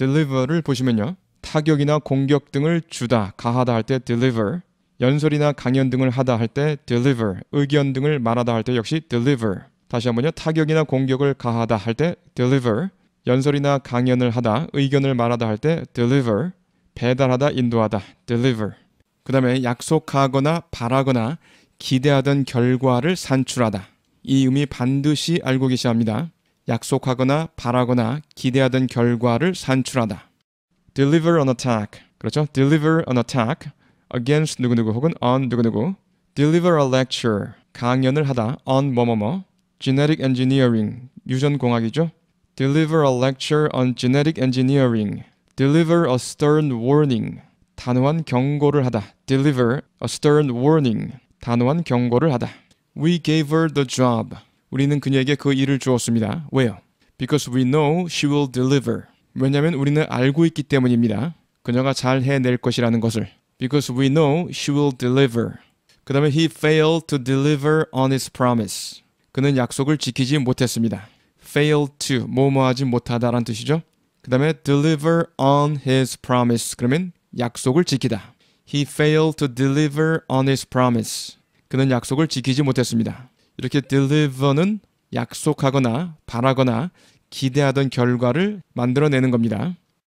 deliver를 보시면요. 타격이나 공격 등을 주다, 가하다 할 때 deliver, 연설이나 강연 등을 하다 할 때 deliver, 의견 등을 말하다 할 때 역시 deliver. 다시 한번요. 타격이나 공격을 가하다 할 때 deliver, 연설이나 강연을 하다, 의견을 말하다 할 때 deliver, 배달하다, 인도하다 deliver. 그 다음에 약속하거나 바라거나 기대하던 결과를 산출하다. 이 의미 반드시 알고 계셔야 합니다. 약속하거나 바라거나 기대하던 결과를 산출하다. deliver an attack. 그렇죠? deliver an attack against 누구누구 혹은 on 누구누구. deliver a lecture. 강연을 하다 on 뭐뭐뭐. genetic engineering. 유전 공학이죠. deliver a lecture on genetic engineering. deliver a stern warning. 단호한 경고를 하다. deliver a stern warning. 단호한 경고를 하다. We gave her the job. 우리는 그녀에게 그 일을 주었습니다. 왜요? Because we know she will deliver. 왜냐하면 우리는 알고 있기 때문입니다. 그녀가 잘 해낼 것이라는 것을. Because we know she will deliver. 그 다음에 he failed to deliver on his promise. 그는 약속을 지키지 못했습니다. fail to 뭐뭐하지 못하다란 뜻이죠. 그 다음에 deliver on his promise 그러면 약속을 지키다. He failed to deliver on his promise. 그는 약속을 지키지 못했습니다. 이렇게 deliver는 약속하거나 바라거나 기대하던 결과를 만들어내는 겁니다.